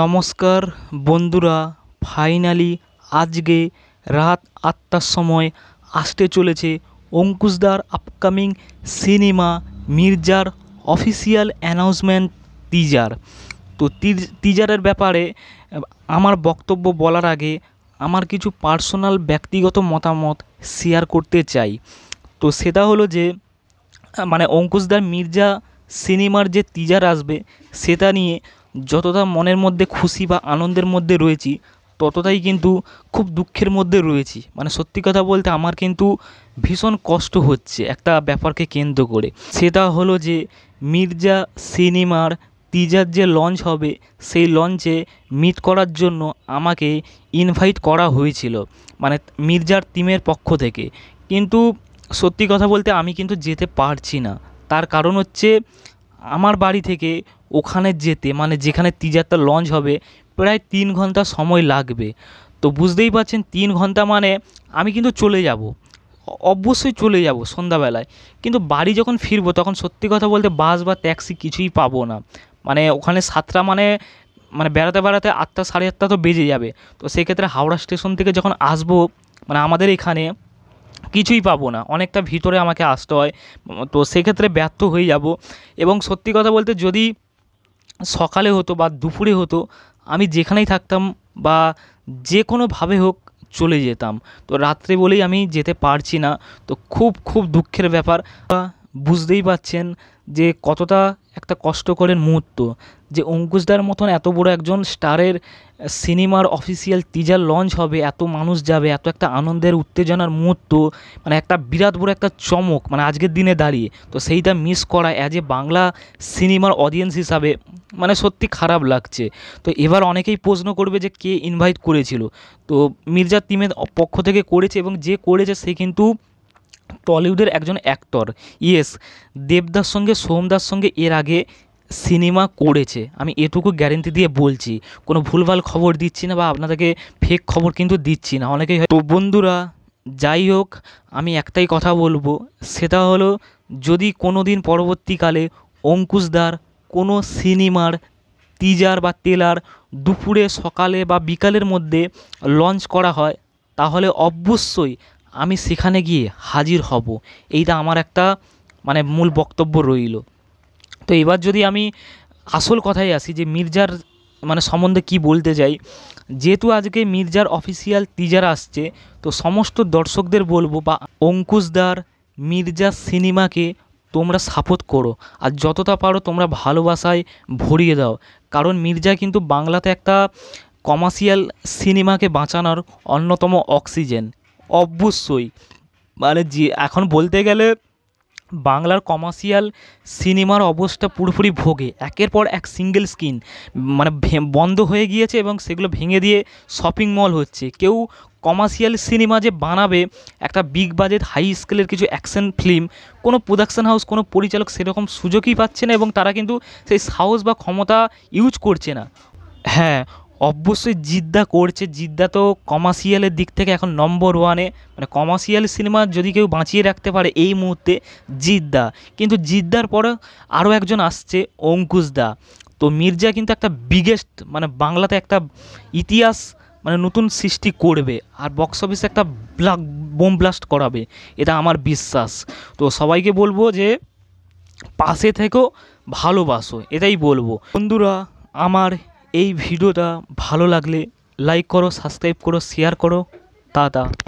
নমস্কার বন্ধুরা ফাইনালি আজকে রাত আটটার সময় আসতে চলেছে অঙ্কুশদার আপকামিং সিনেমা মির্জার অফিসিয়াল অ্যানাউন্সমেন্ট টিজার তো টিজারের ব্যাপারে আমার বক্তব্য বলার আগে আমার কিছু পার্সোনাল ব্যক্তিগত মতামত শেয়ার করতে চাই তো সেটা হলো যে মানে অঙ্কুশদার মির্জা সিনেমার যে টিজার আসবে সেটা নিয়ে যতটা মনের মধ্যে খুশি বা আনন্দের মধ্যে রয়েছি ততটাই কিন্তু খুব দুঃখের মধ্যে রয়েছি মানে সত্যি কথা বলতে আমার কিন্তু ভীষণ কষ্ট হচ্ছে একটা ব্যাপারকে কেন্দ্র করে সেটা হলো যে মির্জা সিনেমার টিজার যে লঞ্চ হবে সেই লঞ্চে মিট করার জন্য আমাকে ইনভাইট করা হয়েছিল মানে মির্জার টিমের পক্ষ থেকে কিন্তু সত্যি কথা বলতে আমি কিন্তু যেতে পারছি না তার কারণ হচ্ছে আমার বাড়ি থেকে ওখানে যেতে মানে যেখানে টিজারটা লঞ্চ হবে প্রায় তিন ঘন্টা সময় লাগবে তো বুঝতেই পারছেন তিন ঘন্টা মানে আমি কিন্তু চলে যাব অবশ্যই চলে যাব সন্ধ্যাবেলায় কিন্তু বাড়ি যখন ফিরবো তখন সত্যি কথা বলতে বাস বা ট্যাক্সি কিছুই পাবো না মানে ওখানে সাতটা মানে মানে বেড়াতে বেড়াতে আটটা সাড়ে আটটা তো বেজে যাবে তো সেক্ষেত্রে হাওড়া স্টেশন থেকে যখন আসবো মানে আমাদের এখানে কিছুই পাবো না অনেকটা ভিতরে আমাকে আসতে হয় তো সেক্ষেত্রে ব্যর্থ হয়ে যাব এবং সত্যি কথা বলতে যদি সকালে হতো বা দুপুরে হতো আমি যেখানেই থাকতাম বা যে কোনোভাবে হোক চলে যেতাম তো রাত্রে বলেই আমি যেতে পারছি না তো খুব খুব দুঃখের ব্যাপার বুঝতেই পারছেন যে কতটা একটা কষ্টকরের মুহূর্ত যে অঙ্কুশদার মতন এত বড় একজন স্টারের সিনেমার অফিসিয়াল টিজার লঞ্চ হবে এত মানুষ যাবে এত একটা আনন্দের উত্তেজনার মুহূর্ত মানে একটা বিরাট বড় একটা চমক মানে আজকের দিনে দাঁড়িয়ে তো সেইটা মিস করা অ্যাজ এ বাংলা সিনেমার অডিয়েন্স হিসাবে মানে সত্যি খারাপ লাগছে তো এবার অনেকেই প্রশ্ন করবে যে কে ইনভাইট করেছিল তো মির্জা টিমের পক্ষ থেকে করেছে এবং যে করেছে সে কিন্তু টলিউডের একজন অ্যাক্টর ইয়েস দেবদার সঙ্গে সোমদার সঙ্গে এর আগে সিনেমা করেছে আমি এটুকু গ্যারেন্টি দিয়ে বলছি কোনো ভুলভাল খবর দিচ্ছি না বা আপনাদেরকে ফেক খবর কিন্তু দিচ্ছি না অনেকেই তো বন্ধুরা যাই হোক আমি একটাই কথা বলবো সেটা হলো যদি কোনো দিন পরবর্তীকালে অঙ্কুশদার কোনো সিনেমার টিজার বা টেলার দুপুরে সকালে বা বিকালের মধ্যে লঞ্চ করা হয় তাহলে অবশ্যই আমি সেখানে গিয়ে হাজির হব এইটা আমার একটা মানে মূল বক্তব্য রইল তো এবার যদি আমি আসল কথায় আসি যে মির্জার মানে সম্বন্ধে কি বলতে চাই যেহেতু আজকে মির্জার অফিসিয়াল টিজার আসছে তো সমস্ত দর্শকদের বলবো বা অঙ্কুশদার মির্জার সিনেমাকে তোমরা সাপোর্ট করো আর যতটা পারো তোমরা ভালোবাসায় ভরিয়ে দাও কারণ মির্জা কিন্তু বাংলাতে একটা কমার্শিয়াল সিনেমাকে বাঁচানোর অন্যতম অক্সিজেন অবশ্যই মানে যে এখন বলতে গেলে বাংলার কমার্শিয়াল সিনেমার অবস্থা পুরোপুরি ভোগে একের পর এক সিঙ্গেল স্ক্রিন মানে বন্ধ হয়ে গিয়েছে এবং সেগুলো ভেঙে দিয়ে শপিং মল হচ্ছে কেউ কমার্শিয়াল সিনেমা যে বানাবে একটা বিগ বাজেট হাই স্কেলের কিছু অ্যাকশন ফিল্ম কোনো প্রোডাকশন হাউস কোনো পরিচালক সেরকম সুযোগই পাচ্ছে না এবং তারা কিন্তু সেই সাহস বা ক্ষমতা ইউজ করছে না হ্যাঁ অবশ্যই জিদ্দা করছে জিদ্দা তো কমার্শিয়ালের দিক থেকে এখন নম্বর ওয়ানে মানে কমার্শিয়াল সিনেমা যদি কেউ বাঁচিয়ে রাখতে পারে এই মুহূর্তে জিদ্দা কিন্তু জিদ্দার পরে আরও একজন আসছে অঙ্কুশ দা তো মির্জা কিন্তু একটা বিগেস্ট মানে বাংলাতে একটা ইতিহাস মানে নতুন সৃষ্টি করবে আর বক্স অফিসে একটা ব্লাক বোম ব্লাস্ট করাবে এটা আমার বিশ্বাস তো সবাইকে বলবো যে পাশে থেকেও ভালোবাসো এটাই বলবো বন্ধুরা আমার এই ভিডিওটা ভালো লাগলে লাইক করো সাবস্ক্রাইব করো শেয়ার করো টাটা